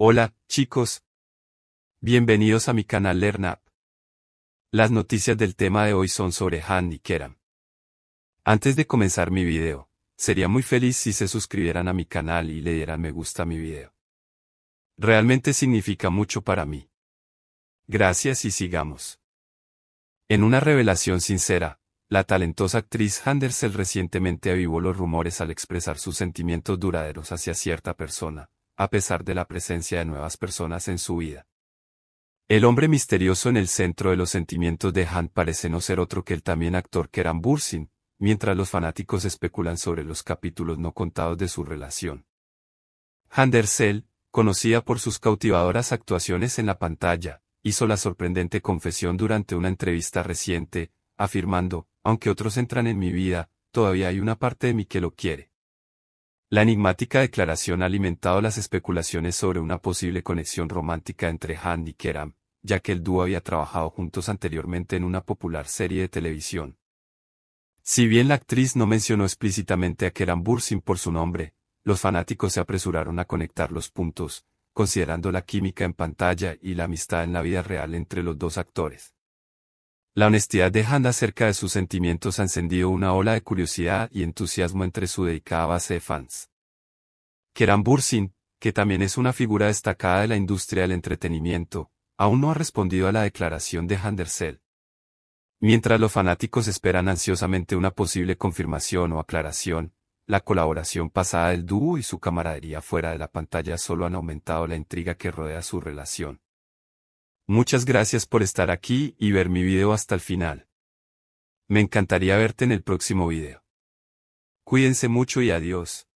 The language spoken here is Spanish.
Hola, chicos. Bienvenidos a mi canal LearnUp. Las noticias del tema de hoy son sobre Han y Keram. Antes de comenzar mi video, sería muy feliz si se suscribieran a mi canal y le dieran me gusta a mi video. Realmente significa mucho para mí. Gracias y sigamos. En una revelación sincera, la talentosa actriz Handersel recientemente avivó los rumores al expresar sus sentimientos duraderos hacia cierta persona, a pesar de la presencia de nuevas personas en su vida. El hombre misterioso en el centro de los sentimientos de Han parece no ser otro que el también actor Keran Bursin, mientras los fanáticos especulan sobre los capítulos no contados de su relación. Han Dersel, conocida por sus cautivadoras actuaciones en la pantalla, hizo la sorprendente confesión durante una entrevista reciente, afirmando, aunque otros entran en mi vida, todavía hay una parte de mí que lo quiere. La enigmática declaración ha alimentado las especulaciones sobre una posible conexión romántica entre Han y Keram, ya que el dúo había trabajado juntos anteriormente en una popular serie de televisión. Si bien la actriz no mencionó explícitamente a Keram Bursin por su nombre, los fanáticos se apresuraron a conectar los puntos, considerando la química en pantalla y la amistad en la vida real entre los dos actores. La honestidad de Handa acerca de sus sentimientos ha encendido una ola de curiosidad y entusiasmo entre su dedicada base de fans. Keran Bursin, que también es una figura destacada de la industria del entretenimiento, aún no ha respondido a la declaración de Handersell. Mientras los fanáticos esperan ansiosamente una posible confirmación o aclaración, la colaboración pasada del dúo y su camaradería fuera de la pantalla solo han aumentado la intriga que rodea su relación. Muchas gracias por estar aquí y ver mi video hasta el final. Me encantaría verte en el próximo video. Cuídense mucho y adiós.